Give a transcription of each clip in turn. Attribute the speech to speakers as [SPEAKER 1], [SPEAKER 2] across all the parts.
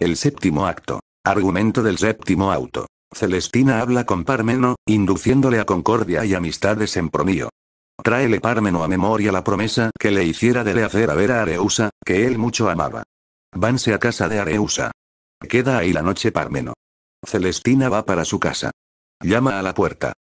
[SPEAKER 1] El séptimo acto. Argumento del séptimo auto. Celestina habla con Parmeno, induciéndole a concordia y amistades en promío. Tráele Parmeno a memoria la promesa que le hiciera de le hacer a ver a Areusa, que él mucho amaba. Vanse a casa de Areusa. Queda ahí la noche Parmeno. Celestina va para su casa. Llama a la puerta.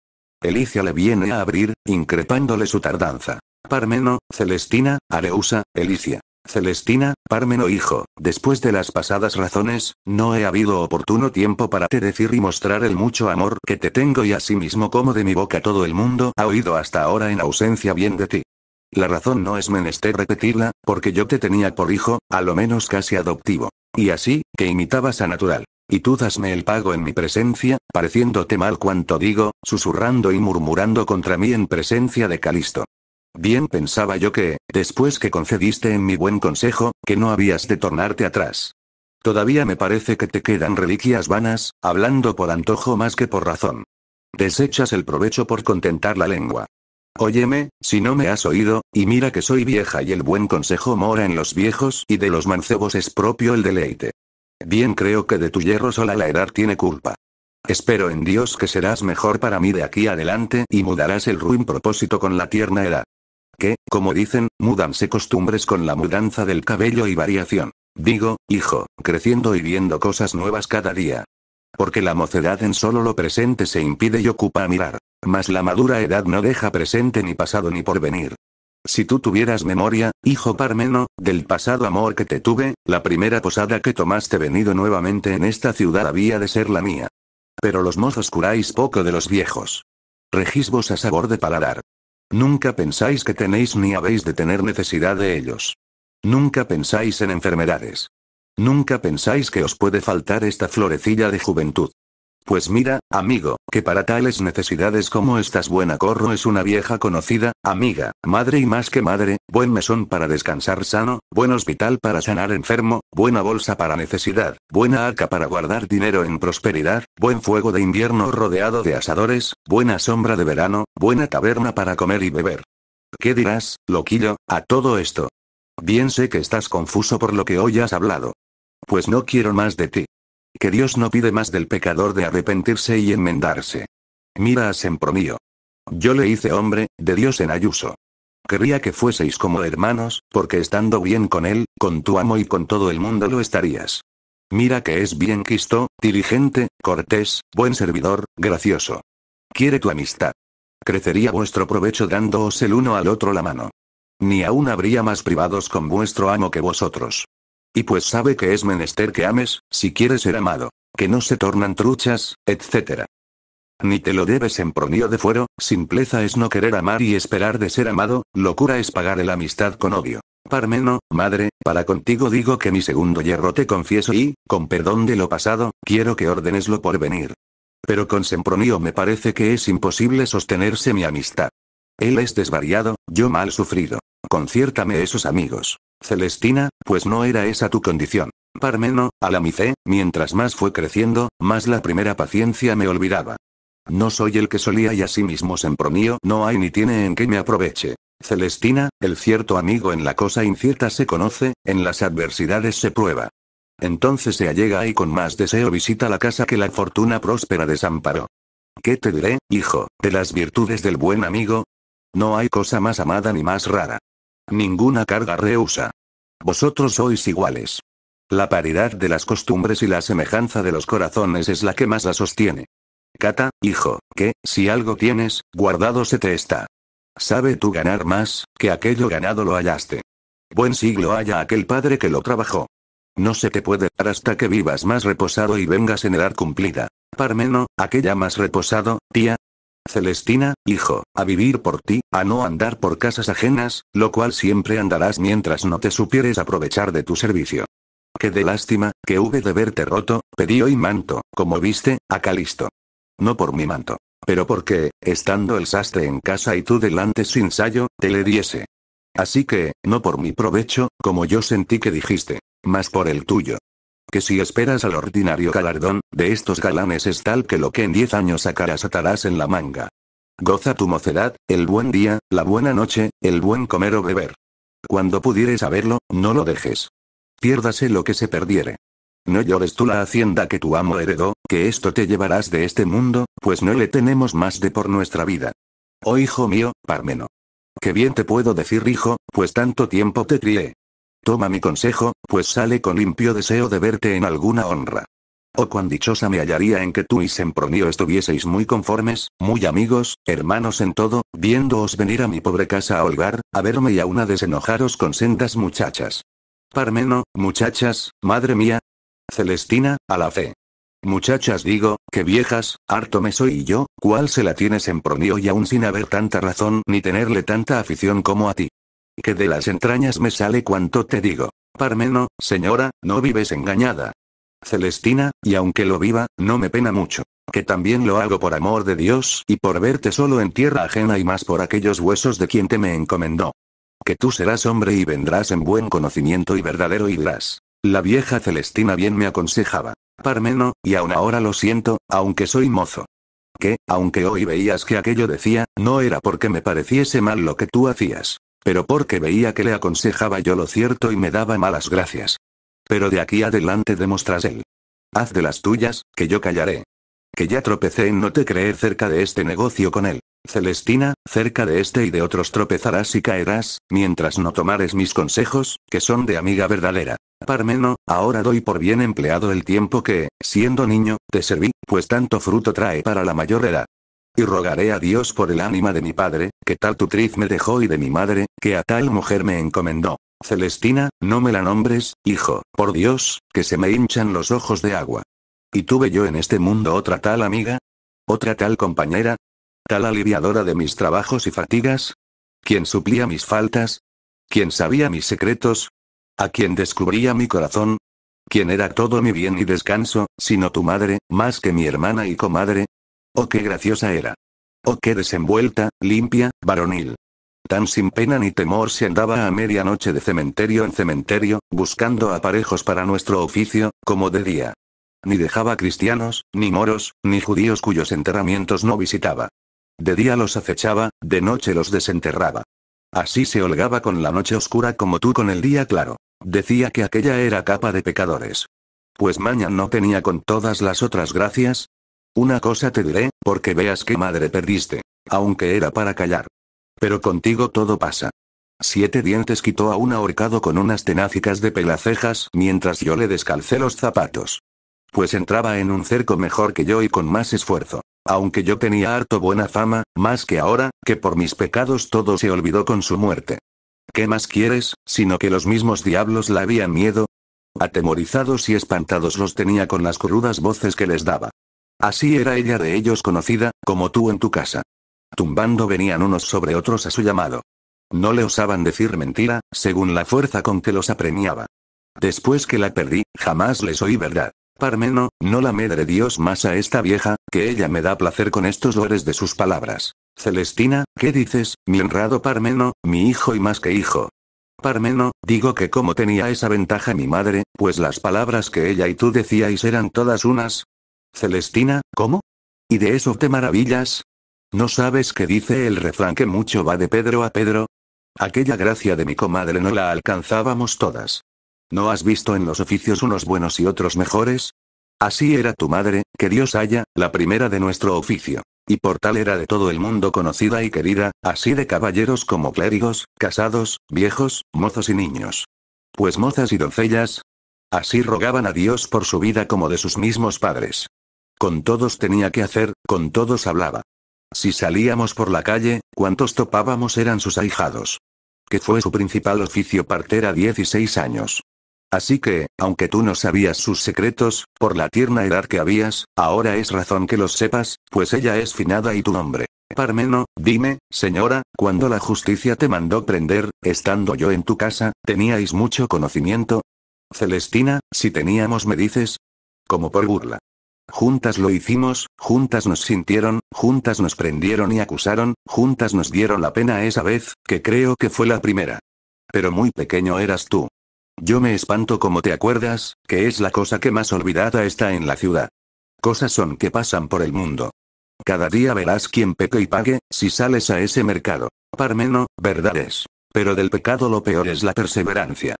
[SPEAKER 1] Elicia le viene a abrir, increpándole su tardanza. Parmeno, Celestina, Areusa, Elicia. Celestina, Parmeno hijo, después de las pasadas razones, no he habido oportuno tiempo para te decir y mostrar el mucho amor que te tengo y asimismo como de mi boca todo el mundo ha oído hasta ahora en ausencia bien de ti. La razón no es menester repetirla, porque yo te tenía por hijo, a lo menos casi adoptivo. Y así, que imitabas a natural. Y tú dasme el pago en mi presencia, pareciéndote mal cuanto digo, susurrando y murmurando contra mí en presencia de Calisto. Bien pensaba yo que, después que concediste en mi buen consejo, que no habías de tornarte atrás. Todavía me parece que te quedan reliquias vanas, hablando por antojo más que por razón. Desechas el provecho por contentar la lengua. Óyeme, si no me has oído, y mira que soy vieja y el buen consejo mora en los viejos y de los mancebos es propio el deleite. Bien creo que de tu hierro sola la edad tiene culpa. Espero en Dios que serás mejor para mí de aquí adelante y mudarás el ruin propósito con la tierna edad que, como dicen, mudanse costumbres con la mudanza del cabello y variación. Digo, hijo, creciendo y viendo cosas nuevas cada día. Porque la mocedad en solo lo presente se impide y ocupa a mirar, mas la madura edad no deja presente ni pasado ni porvenir. Si tú tuvieras memoria, hijo Parmeno, del pasado amor que te tuve, la primera posada que tomaste venido nuevamente en esta ciudad había de ser la mía. Pero los mozos curáis poco de los viejos. Regis vos a sabor de paladar. Nunca pensáis que tenéis ni habéis de tener necesidad de ellos. Nunca pensáis en enfermedades. Nunca pensáis que os puede faltar esta florecilla de juventud. Pues mira, amigo, que para tales necesidades como estas buena corro es una vieja conocida, amiga, madre y más que madre, buen mesón para descansar sano, buen hospital para sanar enfermo, buena bolsa para necesidad, buena arca para guardar dinero en prosperidad, buen fuego de invierno rodeado de asadores, buena sombra de verano, buena taberna para comer y beber. ¿Qué dirás, loquillo, a todo esto? Bien sé que estás confuso por lo que hoy has hablado. Pues no quiero más de ti que Dios no pide más del pecador de arrepentirse y enmendarse. Mira a Sempronio. Yo le hice hombre, de Dios en ayuso. Quería que fueseis como hermanos, porque estando bien con él, con tu amo y con todo el mundo lo estarías. Mira que es bien quisto, diligente, cortés, buen servidor, gracioso. Quiere tu amistad. Crecería vuestro provecho dándoos el uno al otro la mano. Ni aún habría más privados con vuestro amo que vosotros. Y pues sabe que es menester que ames, si quieres ser amado. Que no se tornan truchas, etc. Ni te lo debes en de fuero, simpleza es no querer amar y esperar de ser amado, locura es pagar el amistad con odio. Parmeno, madre, para contigo digo que mi segundo hierro te confieso y, con perdón de lo pasado, quiero que ordenes lo por venir. Pero con Sempronio me parece que es imposible sostenerse mi amistad. Él es desvariado, yo mal sufrido. Conciértame esos amigos. Celestina, pues no era esa tu condición. Parmeno, a la Alamice, mientras más fue creciendo, más la primera paciencia me olvidaba. No soy el que solía y mismo sempronio no hay ni tiene en qué me aproveche. Celestina, el cierto amigo en la cosa incierta se conoce, en las adversidades se prueba. Entonces se allega y con más deseo visita la casa que la fortuna próspera desamparó. ¿Qué te diré, hijo, de las virtudes del buen amigo? No hay cosa más amada ni más rara. Ninguna carga rehúsa. Vosotros sois iguales. La paridad de las costumbres y la semejanza de los corazones es la que más la sostiene. Cata, hijo, que, si algo tienes, guardado se te está. Sabe tú ganar más, que aquello ganado lo hallaste. Buen siglo haya aquel padre que lo trabajó. No se te puede dar hasta que vivas más reposado y vengas en edad cumplida. Parmeno, aquella más reposado, tía, Celestina, hijo, a vivir por ti, a no andar por casas ajenas, lo cual siempre andarás mientras no te supieres aprovechar de tu servicio. Qué de lástima, que hube de verte roto, pedí hoy manto, como viste, a Calisto. No por mi manto. Pero porque, estando el sastre en casa y tú delante sin sayo, te le diese. Así que, no por mi provecho, como yo sentí que dijiste, mas por el tuyo que si esperas al ordinario galardón, de estos galanes es tal que lo que en diez años sacarás atarás en la manga. Goza tu mocedad, el buen día, la buena noche, el buen comer o beber. Cuando pudieres saberlo, no lo dejes. Piérdase lo que se perdiere. No llores tú la hacienda que tu amo heredó, que esto te llevarás de este mundo, pues no le tenemos más de por nuestra vida. Oh hijo mío, Parmeno. Qué bien te puedo decir hijo, pues tanto tiempo te crié. Toma mi consejo, pues sale con limpio deseo de verte en alguna honra. Oh cuán dichosa me hallaría en que tú y Sempronio estuvieseis muy conformes, muy amigos, hermanos en todo, viéndoos venir a mi pobre casa a holgar, a verme y aún a desenojaros con sendas muchachas. Parmeno, muchachas, madre mía. Celestina, a la fe. Muchachas digo, que viejas, harto me soy y yo, cuál se la tienes Sempronio y aún sin haber tanta razón ni tenerle tanta afición como a ti que de las entrañas me sale cuanto te digo. Parmeno, señora, no vives engañada. Celestina, y aunque lo viva, no me pena mucho. Que también lo hago por amor de Dios y por verte solo en tierra ajena y más por aquellos huesos de quien te me encomendó. Que tú serás hombre y vendrás en buen conocimiento y verdadero irás. La vieja Celestina bien me aconsejaba. Parmeno, y aun ahora lo siento, aunque soy mozo. Que, aunque hoy veías que aquello decía, no era porque me pareciese mal lo que tú hacías pero porque veía que le aconsejaba yo lo cierto y me daba malas gracias. Pero de aquí adelante demostras él. Haz de las tuyas, que yo callaré. Que ya tropecé en no te creer cerca de este negocio con él. Celestina, cerca de este y de otros tropezarás y caerás, mientras no tomares mis consejos, que son de amiga verdadera. Parmeno, ahora doy por bien empleado el tiempo que, siendo niño, te serví, pues tanto fruto trae para la mayor edad y rogaré a Dios por el ánima de mi padre, que tal tutriz me dejó y de mi madre, que a tal mujer me encomendó. Celestina, no me la nombres, hijo, por Dios, que se me hinchan los ojos de agua. ¿Y tuve yo en este mundo otra tal amiga? ¿Otra tal compañera? ¿Tal aliviadora de mis trabajos y fatigas? ¿Quién suplía mis faltas? ¿Quién sabía mis secretos? ¿A quien descubría mi corazón? ¿Quién era todo mi bien y descanso, sino tu madre, más que mi hermana y comadre, Oh, qué graciosa era. Oh, qué desenvuelta, limpia, varonil. Tan sin pena ni temor se andaba a medianoche de cementerio en cementerio, buscando aparejos para nuestro oficio, como de día. Ni dejaba cristianos, ni moros, ni judíos cuyos enterramientos no visitaba. De día los acechaba, de noche los desenterraba. Así se holgaba con la noche oscura como tú con el día claro. Decía que aquella era capa de pecadores. Pues Maña no tenía con todas las otras gracias, una cosa te diré, porque veas qué madre perdiste. Aunque era para callar. Pero contigo todo pasa. Siete dientes quitó a un ahorcado con unas tenácicas de pelacejas mientras yo le descalcé los zapatos. Pues entraba en un cerco mejor que yo y con más esfuerzo. Aunque yo tenía harto buena fama, más que ahora, que por mis pecados todo se olvidó con su muerte. ¿Qué más quieres, sino que los mismos diablos la habían miedo? Atemorizados y espantados los tenía con las crudas voces que les daba. Así era ella de ellos conocida, como tú en tu casa. Tumbando venían unos sobre otros a su llamado. No le osaban decir mentira, según la fuerza con que los apremiaba. Después que la perdí, jamás les oí verdad. Parmeno, no la medre Dios más a esta vieja, que ella me da placer con estos lores de sus palabras. Celestina, ¿qué dices, mi honrado Parmeno, mi hijo y más que hijo? Parmeno, digo que como tenía esa ventaja mi madre, pues las palabras que ella y tú decíais eran todas unas, Celestina, ¿cómo? ¿Y de eso te maravillas? ¿No sabes que dice el refrán que mucho va de Pedro a Pedro? Aquella gracia de mi comadre no la alcanzábamos todas. ¿No has visto en los oficios unos buenos y otros mejores? Así era tu madre, que Dios haya, la primera de nuestro oficio. Y por tal era de todo el mundo conocida y querida, así de caballeros como clérigos, casados, viejos, mozos y niños. Pues mozas y doncellas. Así rogaban a Dios por su vida como de sus mismos padres. Con todos tenía que hacer, con todos hablaba. Si salíamos por la calle, cuantos topábamos eran sus ahijados. Que fue su principal oficio a 16 años. Así que, aunque tú no sabías sus secretos, por la tierna edad que habías, ahora es razón que los sepas, pues ella es finada y tu nombre. Parmeno, dime, señora, cuando la justicia te mandó prender, estando yo en tu casa, ¿teníais mucho conocimiento? Celestina, si teníamos me dices. Como por burla. Juntas lo hicimos, juntas nos sintieron, juntas nos prendieron y acusaron, juntas nos dieron la pena esa vez, que creo que fue la primera. Pero muy pequeño eras tú. Yo me espanto como te acuerdas, que es la cosa que más olvidada está en la ciudad. Cosas son que pasan por el mundo. Cada día verás quién peque y pague, si sales a ese mercado. Parmeno, verdad es. Pero del pecado lo peor es la perseverancia.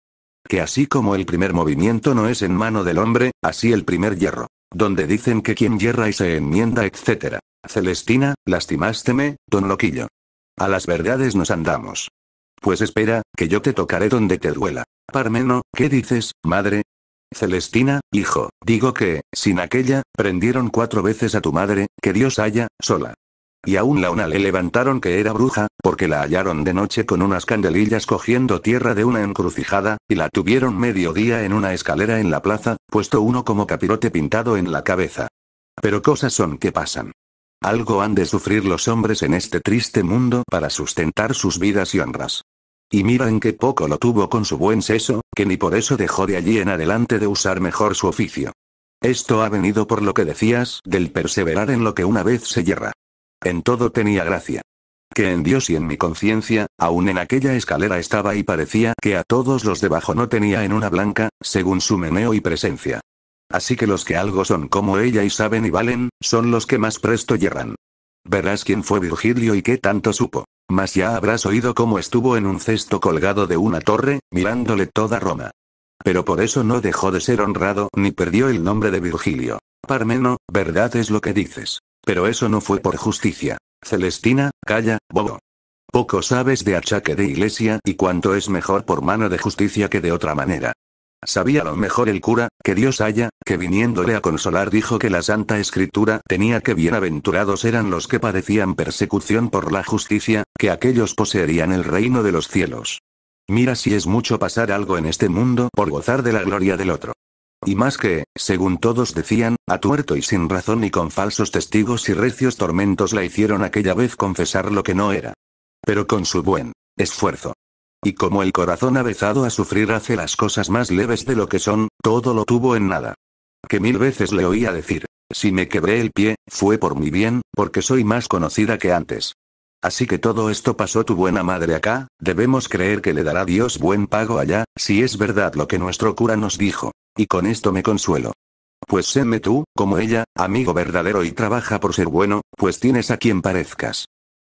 [SPEAKER 1] Que así como el primer movimiento no es en mano del hombre, así el primer hierro. Donde dicen que quien yerra y se enmienda, etc. Celestina, lastimásteme, don Loquillo. A las verdades nos andamos. Pues espera, que yo te tocaré donde te duela. Parmeno, ¿qué dices, madre? Celestina, hijo, digo que, sin aquella, prendieron cuatro veces a tu madre, que Dios haya, sola, y aún la una le levantaron que era bruja, porque la hallaron de noche con unas candelillas cogiendo tierra de una encrucijada, y la tuvieron medio día en una escalera en la plaza, puesto uno como capirote pintado en la cabeza. Pero cosas son que pasan. Algo han de sufrir los hombres en este triste mundo para sustentar sus vidas y honras. Y mira en qué poco lo tuvo con su buen seso, que ni por eso dejó de allí en adelante de usar mejor su oficio. Esto ha venido por lo que decías del perseverar en lo que una vez se yerra. En todo tenía gracia. Que en Dios y en mi conciencia, aún en aquella escalera estaba y parecía que a todos los debajo no tenía en una blanca, según su meneo y presencia. Así que los que algo son como ella y saben y valen, son los que más presto yerran. Verás quién fue Virgilio y qué tanto supo. Mas ya habrás oído cómo estuvo en un cesto colgado de una torre, mirándole toda Roma. Pero por eso no dejó de ser honrado ni perdió el nombre de Virgilio. Parmeno, verdad es lo que dices. Pero eso no fue por justicia. Celestina, calla, bobo. Poco sabes de achaque de iglesia y cuánto es mejor por mano de justicia que de otra manera. Sabía lo mejor el cura, que Dios haya, que viniéndole a consolar dijo que la Santa Escritura tenía que bienaventurados eran los que padecían persecución por la justicia, que aquellos poseerían el reino de los cielos. Mira si es mucho pasar algo en este mundo por gozar de la gloria del otro. Y más que, según todos decían, a tuerto y sin razón y con falsos testigos y recios tormentos la hicieron aquella vez confesar lo que no era. Pero con su buen esfuerzo. Y como el corazón avezado a sufrir hace las cosas más leves de lo que son, todo lo tuvo en nada. Que mil veces le oía decir, si me quebré el pie, fue por mi bien, porque soy más conocida que antes. Así que todo esto pasó tu buena madre acá, debemos creer que le dará Dios buen pago allá, si es verdad lo que nuestro cura nos dijo. Y con esto me consuelo. Pues séme tú, como ella, amigo verdadero y trabaja por ser bueno, pues tienes a quien parezcas.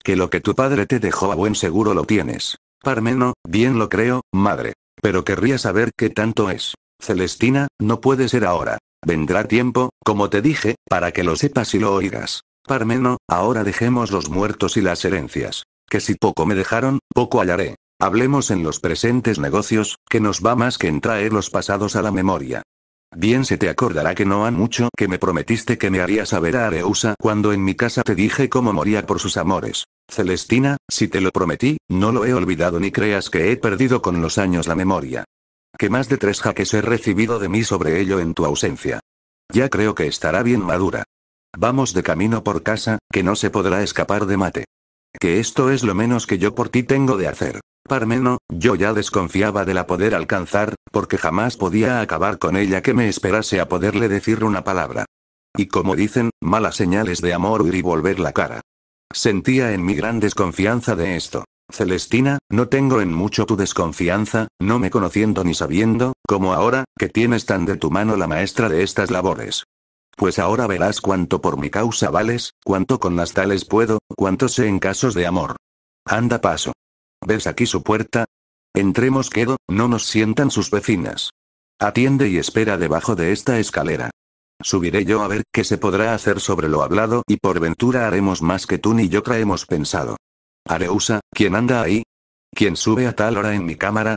[SPEAKER 1] Que lo que tu padre te dejó a buen seguro lo tienes. Parmeno, bien lo creo, madre. Pero querría saber qué tanto es. Celestina, no puede ser ahora. Vendrá tiempo, como te dije, para que lo sepas y lo oigas. Parmeno, ahora dejemos los muertos y las herencias. Que si poco me dejaron, poco hallaré. Hablemos en los presentes negocios, que nos va más que en traer los pasados a la memoria. Bien se te acordará que no han mucho que me prometiste que me harías saber a Areusa cuando en mi casa te dije cómo moría por sus amores. Celestina, si te lo prometí, no lo he olvidado ni creas que he perdido con los años la memoria. Que más de tres jaques he recibido de mí sobre ello en tu ausencia. Ya creo que estará bien madura. Vamos de camino por casa, que no se podrá escapar de mate. Que esto es lo menos que yo por ti tengo de hacer. Parmeno, yo ya desconfiaba de la poder alcanzar, porque jamás podía acabar con ella que me esperase a poderle decir una palabra. Y como dicen, malas señales de amor huir y volver la cara. Sentía en mi gran desconfianza de esto. Celestina, no tengo en mucho tu desconfianza, no me conociendo ni sabiendo, como ahora, que tienes tan de tu mano la maestra de estas labores. Pues ahora verás cuánto por mi causa vales, cuánto con las tales puedo, cuánto sé en casos de amor. Anda paso. ¿Ves aquí su puerta? Entremos quedo, no nos sientan sus vecinas. Atiende y espera debajo de esta escalera. Subiré yo a ver qué se podrá hacer sobre lo hablado y por ventura haremos más que tú ni yo traemos pensado. Areusa, ¿quién anda ahí? ¿Quién sube a tal hora en mi cámara?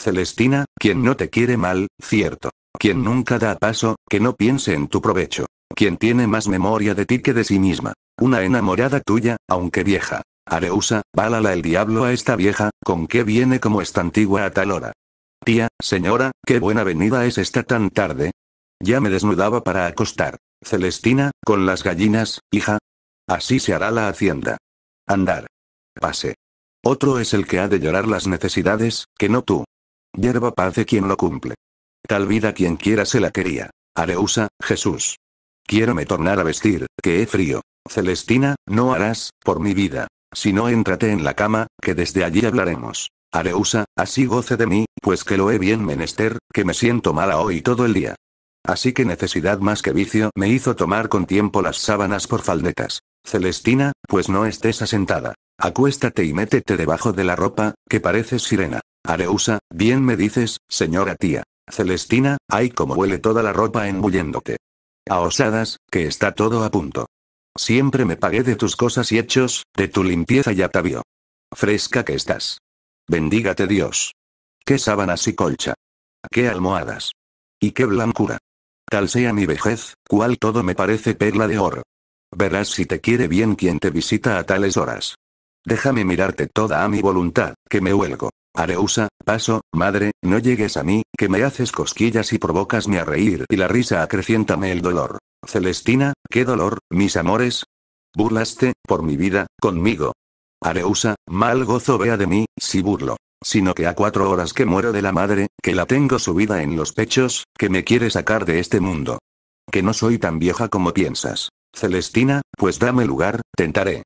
[SPEAKER 1] Celestina, quien no te quiere mal, cierto. Quien nunca da paso, que no piense en tu provecho. Quien tiene más memoria de ti que de sí misma. Una enamorada tuya, aunque vieja. Areusa, válala el diablo a esta vieja, con qué viene como esta antigua a tal hora. Tía, señora, qué buena venida es esta tan tarde. Ya me desnudaba para acostar. Celestina, con las gallinas, hija. Así se hará la hacienda. Andar. Pase. Otro es el que ha de llorar las necesidades, que no tú. Yerba pase quien lo cumple. Tal vida quien quiera se la quería. Areusa, Jesús. Quiero me tornar a vestir, que he frío. Celestina, no harás, por mi vida. Si no entrate en la cama, que desde allí hablaremos. Areusa, así goce de mí, pues que lo he bien menester, que me siento mala hoy todo el día. Así que necesidad más que vicio me hizo tomar con tiempo las sábanas por faldetas. Celestina, pues no estés asentada. Acuéstate y métete debajo de la ropa, que pareces sirena. Areusa, bien me dices, señora tía. Celestina, ay como huele toda la ropa embulléndote. A osadas, que está todo a punto. Siempre me pagué de tus cosas y hechos, de tu limpieza y atavío. Fresca que estás. Bendígate Dios. Qué sábanas y colcha. Qué almohadas. Y qué blancura. Tal sea mi vejez, cual todo me parece perla de oro. Verás si te quiere bien quien te visita a tales horas. Déjame mirarte toda a mi voluntad, que me huelgo. Areusa, paso, madre, no llegues a mí, que me haces cosquillas y provocasme a reír y la risa acreciéntame el dolor. Celestina, qué dolor, mis amores. Burlaste, por mi vida, conmigo. Areusa, mal gozo vea de mí, si burlo sino que a cuatro horas que muero de la madre, que la tengo subida en los pechos, que me quiere sacar de este mundo. Que no soy tan vieja como piensas. Celestina, pues dame lugar, tentaré.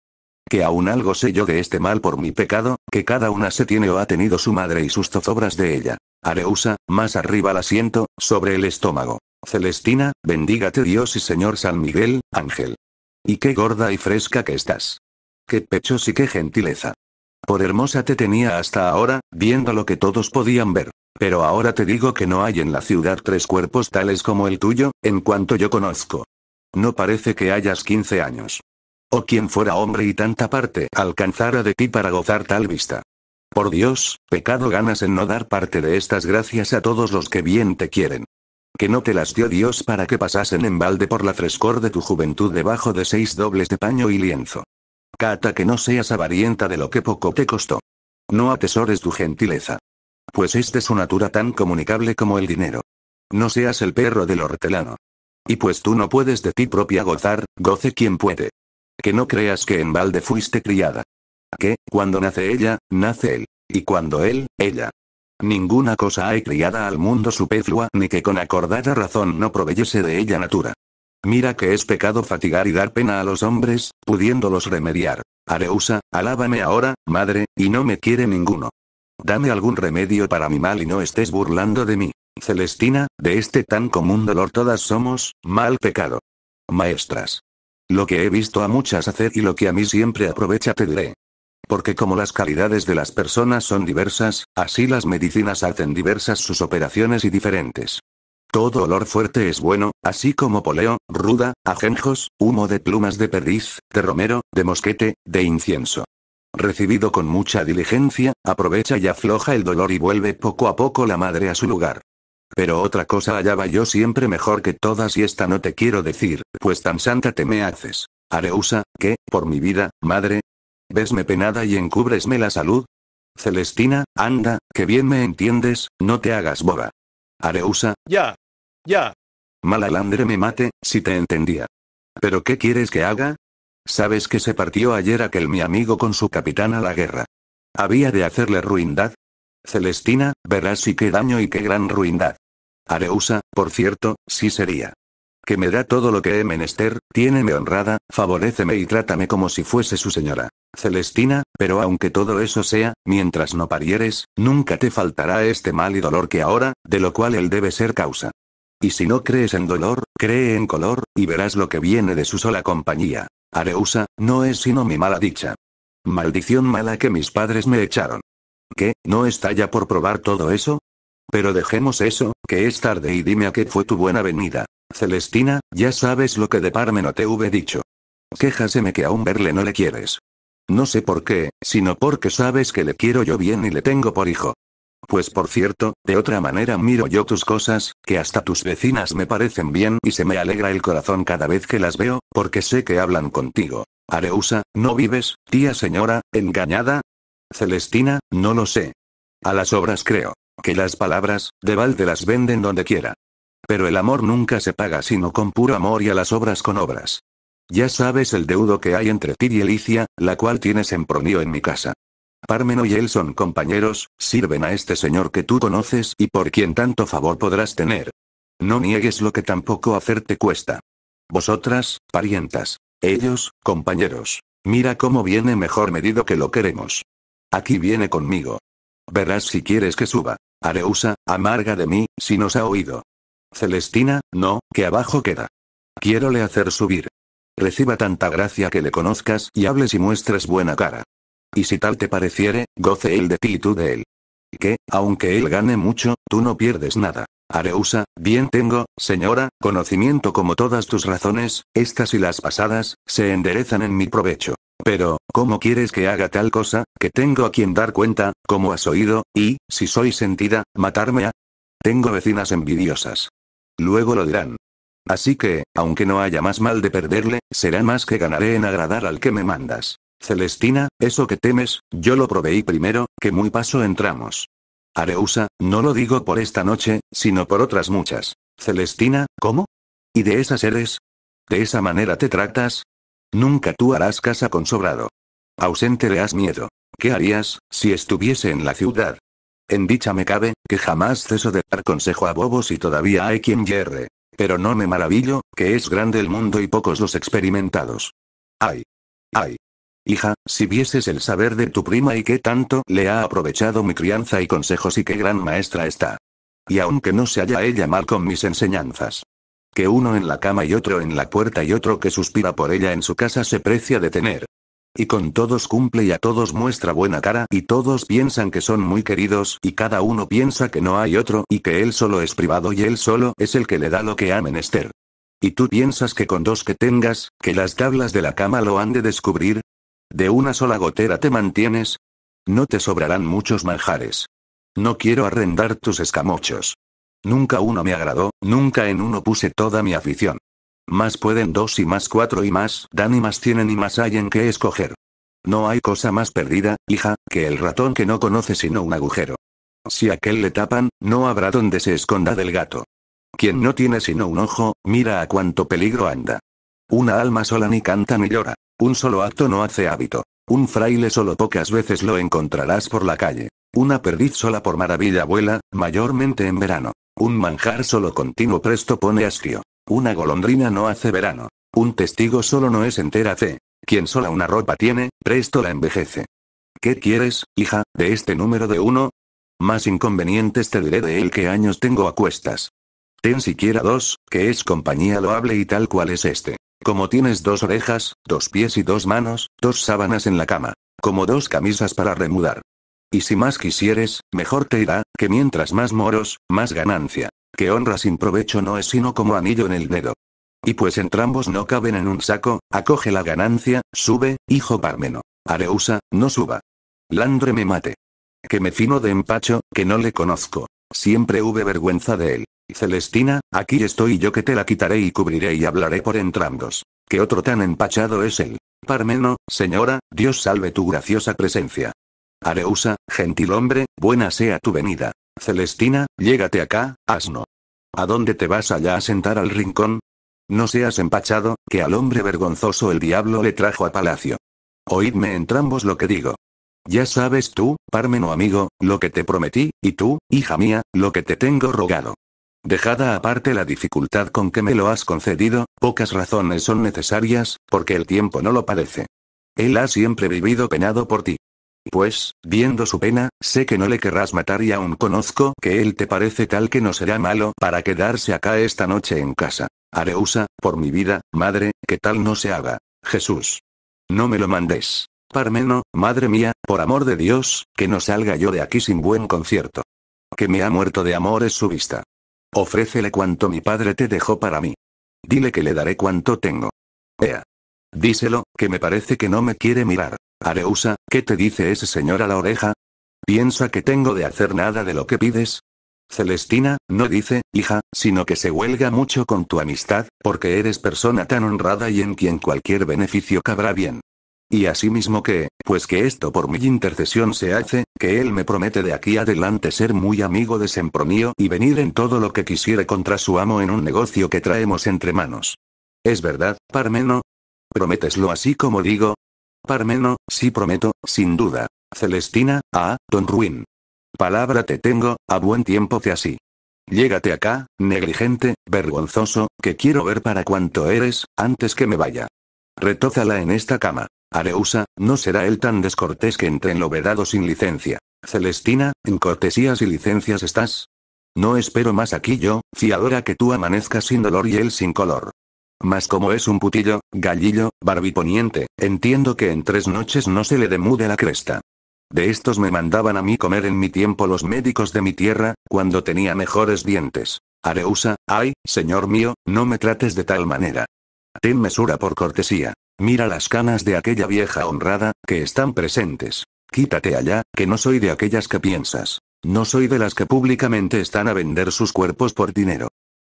[SPEAKER 1] Que aún algo sé yo de este mal por mi pecado, que cada una se tiene o ha tenido su madre y sus zozobras de ella. Areusa, más arriba la siento, sobre el estómago. Celestina, bendígate Dios y Señor San Miguel, Ángel. Y qué gorda y fresca que estás. Qué pechos y qué gentileza. Por hermosa te tenía hasta ahora, viendo lo que todos podían ver. Pero ahora te digo que no hay en la ciudad tres cuerpos tales como el tuyo, en cuanto yo conozco. No parece que hayas 15 años. O oh, quien fuera hombre y tanta parte alcanzara de ti para gozar tal vista. Por Dios, pecado ganas en no dar parte de estas gracias a todos los que bien te quieren que no te las dio Dios para que pasasen en balde por la frescor de tu juventud debajo de seis dobles de paño y lienzo. Cata que no seas avarienta de lo que poco te costó. No atesores tu gentileza. Pues este es de su natura tan comunicable como el dinero. No seas el perro del hortelano. Y pues tú no puedes de ti propia gozar, goce quien puede. Que no creas que en balde fuiste criada. Que, cuando nace ella, nace él. Y cuando él, ella. Ninguna cosa hay criada al mundo superflua ni que con acordada razón no proveyese de ella natura. Mira que es pecado fatigar y dar pena a los hombres, pudiéndolos remediar. Areusa, alábame ahora, madre, y no me quiere ninguno. Dame algún remedio para mi mal y no estés burlando de mí. Celestina, de este tan común dolor todas somos, mal pecado. Maestras. Lo que he visto a muchas hacer y lo que a mí siempre aprovecha te diré. Porque como las calidades de las personas son diversas, así las medicinas hacen diversas sus operaciones y diferentes. Todo olor fuerte es bueno, así como poleo, ruda, ajenjos, humo de plumas de perdiz, de romero, de mosquete, de incienso. Recibido con mucha diligencia, aprovecha y afloja el dolor y vuelve poco a poco la madre a su lugar. Pero otra cosa hallaba yo siempre mejor que todas y esta no te quiero decir, pues tan santa te me haces. Areusa, que, por mi vida, madre, ¿Vesme penada y encubresme la salud? Celestina, anda, que bien me entiendes, no te hagas boba. Areusa. Ya. Ya. Mal me mate, si te entendía. ¿Pero qué quieres que haga? Sabes que se partió ayer aquel mi amigo con su capitán a la guerra. ¿Había de hacerle ruindad? Celestina, verás y qué daño y qué gran ruindad. Areusa, por cierto, sí sería que me da todo lo que he menester, tiéneme honrada, favoréceme y trátame como si fuese su señora. Celestina, pero aunque todo eso sea, mientras no parieres, nunca te faltará este mal y dolor que ahora, de lo cual él debe ser causa. Y si no crees en dolor, cree en color, y verás lo que viene de su sola compañía. Areusa, no es sino mi mala dicha. Maldición mala que mis padres me echaron. ¿Qué, no está ya por probar todo eso? Pero dejemos eso, que es tarde y dime a qué fue tu buena venida. Celestina, ya sabes lo que de Parmeno te hube dicho. Quéjaseme que aún verle no le quieres. No sé por qué, sino porque sabes que le quiero yo bien y le tengo por hijo. Pues por cierto, de otra manera miro yo tus cosas, que hasta tus vecinas me parecen bien y se me alegra el corazón cada vez que las veo, porque sé que hablan contigo. Areusa, ¿no vives, tía señora, engañada? Celestina, no lo sé. A las obras creo. Que las palabras, de balde las venden donde quiera. Pero el amor nunca se paga sino con puro amor y a las obras con obras. Ya sabes el deudo que hay entre ti y Elicia, la cual tienes en Pronio en mi casa. Parmeno y él son compañeros, sirven a este señor que tú conoces y por quien tanto favor podrás tener. No niegues lo que tampoco hacerte cuesta. Vosotras, parientas. Ellos, compañeros. Mira cómo viene mejor medido que lo queremos. Aquí viene conmigo. Verás si quieres que suba. Areusa, amarga de mí, si nos ha oído. Celestina, no, que abajo queda. quiero le hacer subir. Reciba tanta gracia que le conozcas y hables y muestres buena cara. Y si tal te pareciere, goce él de ti y tú de él. Que, aunque él gane mucho, tú no pierdes nada. Areusa, bien tengo, señora, conocimiento como todas tus razones, estas y las pasadas, se enderezan en mi provecho. Pero, ¿cómo quieres que haga tal cosa, que tengo a quien dar cuenta, como has oído, y, si soy sentida, matarme a? Tengo vecinas envidiosas. Luego lo dirán. Así que, aunque no haya más mal de perderle, será más que ganaré en agradar al que me mandas. Celestina, eso que temes, yo lo proveí primero, que muy paso entramos. Areusa, no lo digo por esta noche, sino por otras muchas. Celestina, ¿cómo? ¿Y de esas eres? ¿De esa manera te tratas? Nunca tú harás casa con sobrado. Ausente le has miedo. ¿Qué harías, si estuviese en la ciudad? En dicha me cabe, que jamás ceso de dar consejo a bobos y todavía hay quien yerre. Pero no me maravillo, que es grande el mundo y pocos los experimentados. Ay. Ay. Hija, si vieses el saber de tu prima y qué tanto le ha aprovechado mi crianza y consejos y qué gran maestra está. Y aunque no se haya ella mal con mis enseñanzas. Que uno en la cama y otro en la puerta y otro que suspira por ella en su casa se precia de tener y con todos cumple y a todos muestra buena cara y todos piensan que son muy queridos y cada uno piensa que no hay otro y que él solo es privado y él solo es el que le da lo que ha menester. ¿Y tú piensas que con dos que tengas, que las tablas de la cama lo han de descubrir? ¿De una sola gotera te mantienes? No te sobrarán muchos manjares. No quiero arrendar tus escamochos. Nunca uno me agradó, nunca en uno puse toda mi afición. Más pueden dos y más cuatro y más dan y más tienen y más hay en qué escoger. No hay cosa más perdida, hija, que el ratón que no conoce sino un agujero. Si aquel le tapan, no habrá donde se esconda del gato. Quien no tiene sino un ojo, mira a cuánto peligro anda. Una alma sola ni canta ni llora. Un solo acto no hace hábito. Un fraile solo pocas veces lo encontrarás por la calle. Una perdiz sola por maravilla vuela, mayormente en verano. Un manjar solo continuo presto pone hastío. Una golondrina no hace verano. Un testigo solo no es entera fe. Quien sola una ropa tiene, presto la envejece. ¿Qué quieres, hija, de este número de uno? Más inconvenientes te diré de él que años tengo a cuestas. Ten siquiera dos, que es compañía loable y tal cual es este. Como tienes dos orejas, dos pies y dos manos, dos sábanas en la cama. Como dos camisas para remudar. Y si más quisieres, mejor te irá, que mientras más moros, más ganancia que honra sin provecho no es sino como anillo en el dedo. Y pues entrambos no caben en un saco, acoge la ganancia, sube, hijo Parmeno. Areusa, no suba. Landre me mate. Que me fino de empacho, que no le conozco. Siempre hube vergüenza de él. Celestina, aquí estoy yo que te la quitaré y cubriré y hablaré por entrambos. Que otro tan empachado es él. Parmeno, señora, Dios salve tu graciosa presencia. Areusa, gentil hombre, buena sea tu venida. Celestina, llégate acá, asno. ¿A dónde te vas allá a sentar al rincón? No seas empachado, que al hombre vergonzoso el diablo le trajo a palacio. Oídme entrambos lo que digo. Ya sabes tú, pármeno amigo, lo que te prometí, y tú, hija mía, lo que te tengo rogado. Dejada aparte la dificultad con que me lo has concedido, pocas razones son necesarias, porque el tiempo no lo parece. Él ha siempre vivido penado por ti. Pues, viendo su pena, sé que no le querrás matar y aún conozco que él te parece tal que no será malo para quedarse acá esta noche en casa. Areusa, por mi vida, madre, que tal no se haga. Jesús. No me lo mandes. Parmeno, madre mía, por amor de Dios, que no salga yo de aquí sin buen concierto. Que me ha muerto de amor es su vista. Ofrécele cuanto mi padre te dejó para mí. Dile que le daré cuanto tengo. Vea, Díselo, que me parece que no me quiere mirar. Areusa, ¿qué te dice ese señor a la oreja? ¿Piensa que tengo de hacer nada de lo que pides? Celestina, no dice, hija, sino que se huelga mucho con tu amistad, porque eres persona tan honrada y en quien cualquier beneficio cabrá bien. Y asimismo que, pues que esto por mi intercesión se hace, que él me promete de aquí adelante ser muy amigo de Sempronio y venir en todo lo que quisiere contra su amo en un negocio que traemos entre manos. ¿Es verdad, Parmeno? prométeslo así como digo? Parmeno, sí prometo, sin duda. Celestina, ah, don Ruin. Palabra te tengo, a buen tiempo te así. Llégate acá, negligente, vergonzoso, que quiero ver para cuánto eres, antes que me vaya. Retózala en esta cama. Areusa, no será él tan descortés que entre en lo vedado sin licencia. Celestina, en cortesías y licencias estás. No espero más aquí yo, fiadora que tú amanezcas sin dolor y él sin color. Mas como es un putillo, gallillo, barbiponiente, entiendo que en tres noches no se le demude la cresta. De estos me mandaban a mí comer en mi tiempo los médicos de mi tierra, cuando tenía mejores dientes. Areusa, ay, señor mío, no me trates de tal manera. Ten mesura por cortesía. Mira las canas de aquella vieja honrada, que están presentes. Quítate allá, que no soy de aquellas que piensas. No soy de las que públicamente están a vender sus cuerpos por dinero.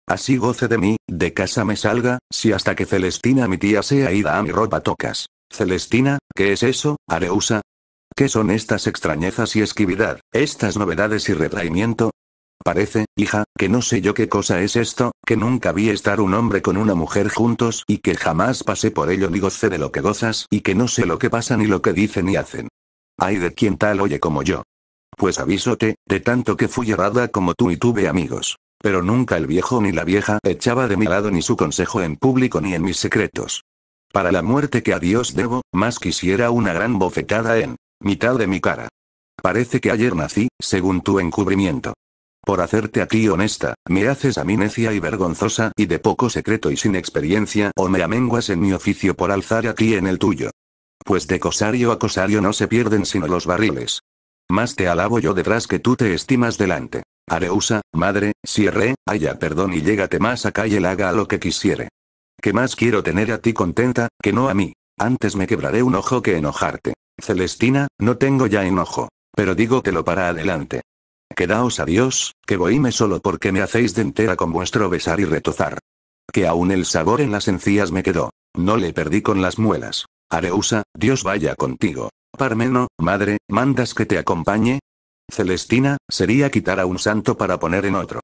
[SPEAKER 1] Así goce de mí, de casa me salga, si hasta que Celestina mi tía sea ida a mi ropa tocas. Celestina, ¿qué es eso, Areusa? ¿Qué son estas extrañezas y esquividad, estas novedades y retraimiento? Parece, hija, que no sé yo qué cosa es esto, que nunca vi estar un hombre con una mujer juntos y que jamás pasé por ello ni goce de lo que gozas y que no sé lo que pasa ni lo que dicen y hacen. Ay de quien tal oye como yo. Pues avísote, de tanto que fui errada como tú y tuve amigos. Pero nunca el viejo ni la vieja echaba de mi lado ni su consejo en público ni en mis secretos. Para la muerte que a Dios debo, más quisiera una gran bofetada en mitad de mi cara. Parece que ayer nací, según tu encubrimiento. Por hacerte aquí honesta, me haces a mí necia y vergonzosa y de poco secreto y sin experiencia, o me amenguas en mi oficio por alzar aquí en el tuyo. Pues de cosario a cosario no se pierden sino los barriles. Más te alabo yo detrás que tú te estimas delante. Areusa, madre, cierre, haya perdón y llégate más acá y él haga lo que quisiere. Que más quiero tener a ti contenta, que no a mí. Antes me quebraré un ojo que enojarte. Celestina, no tengo ya enojo. Pero digo lo para adelante. Quedaos a Dios, que voyme solo porque me hacéis de entera con vuestro besar y retozar. Que aún el sabor en las encías me quedó. No le perdí con las muelas. Areusa, Dios vaya contigo. Parmeno, madre, ¿mandas que te acompañe? Celestina, sería quitar a un santo para poner en otro.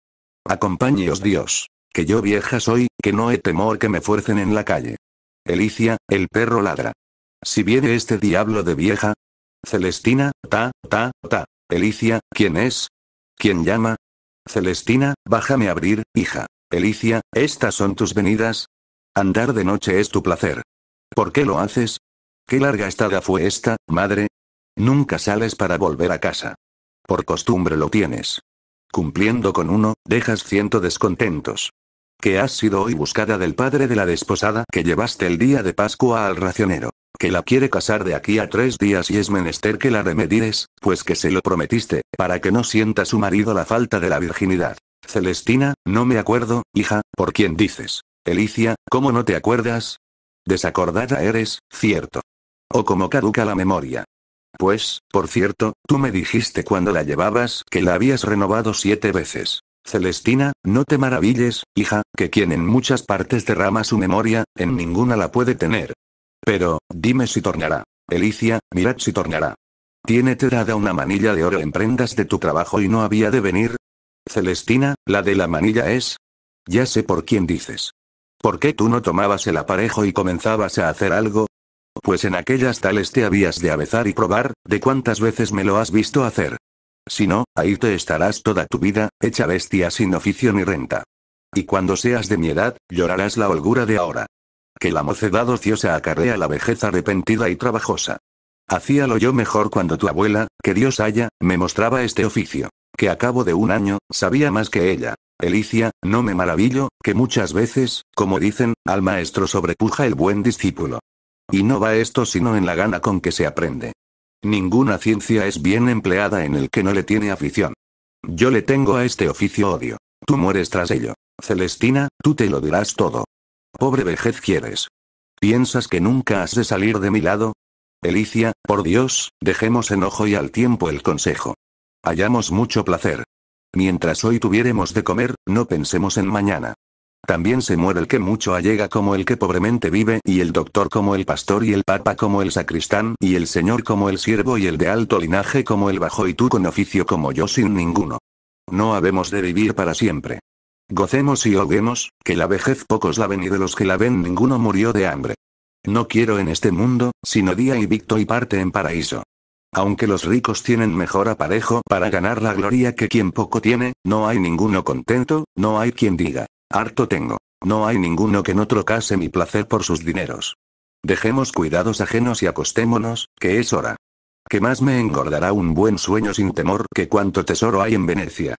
[SPEAKER 1] Acompáñeos Dios. Que yo vieja soy, que no he temor que me fuercen en la calle. Elicia, el perro ladra. Si viene este diablo de vieja. Celestina, ta, ta, ta. Elicia, ¿quién es? ¿Quién llama? Celestina, bájame a abrir, hija. Elicia, ¿estas son tus venidas? Andar de noche es tu placer. ¿Por qué lo haces? ¿Qué larga estada fue esta, madre? Nunca sales para volver a casa. Por costumbre lo tienes. Cumpliendo con uno, dejas ciento descontentos. Que has sido hoy buscada del padre de la desposada que llevaste el día de Pascua al racionero. Que la quiere casar de aquí a tres días y es menester que la remedires, pues que se lo prometiste, para que no sienta su marido la falta de la virginidad. Celestina, no me acuerdo, hija, ¿por quién dices? Elicia, ¿cómo no te acuerdas? Desacordada eres, cierto. O como caduca la memoria. Pues, por cierto, tú me dijiste cuando la llevabas que la habías renovado siete veces. Celestina, no te maravilles, hija, que quien en muchas partes derrama su memoria, en ninguna la puede tener. Pero, dime si tornará. Elicia, mirad si tornará. ¿Tiene te dada una manilla de oro en prendas de tu trabajo y no había de venir? Celestina, la de la manilla es. Ya sé por quién dices. ¿Por qué tú no tomabas el aparejo y comenzabas a hacer algo? pues en aquellas tales te habías de avezar y probar, de cuántas veces me lo has visto hacer. Si no, ahí te estarás toda tu vida, hecha bestia sin oficio ni renta. Y cuando seas de mi edad, llorarás la holgura de ahora. Que la mocedad ociosa acarrea la vejez arrepentida y trabajosa. Hacíalo yo mejor cuando tu abuela, que Dios haya, me mostraba este oficio. Que a cabo de un año, sabía más que ella. Elicia, no me maravillo, que muchas veces, como dicen, al maestro sobrepuja el buen discípulo. Y no va esto sino en la gana con que se aprende. Ninguna ciencia es bien empleada en el que no le tiene afición. Yo le tengo a este oficio odio. Tú mueres tras ello. Celestina, tú te lo dirás todo. Pobre vejez quieres. ¿Piensas que nunca has de salir de mi lado? Elicia, por Dios, dejemos enojo y al tiempo el consejo. Hallamos mucho placer. Mientras hoy tuviéremos de comer, no pensemos en mañana. También se muere el que mucho allega como el que pobremente vive, y el doctor como el pastor y el papa como el sacristán, y el señor como el siervo y el de alto linaje como el bajo y tú con oficio como yo sin ninguno. No habemos de vivir para siempre. Gocemos y hoguemos, que la vejez pocos la ven y de los que la ven ninguno murió de hambre. No quiero en este mundo, sino día y victo y parte en paraíso. Aunque los ricos tienen mejor aparejo para ganar la gloria que quien poco tiene, no hay ninguno contento, no hay quien diga, Harto tengo. No hay ninguno que no trocase mi placer por sus dineros. Dejemos cuidados ajenos y acostémonos, que es hora. Que más me engordará un buen sueño sin temor que cuanto tesoro hay en Venecia.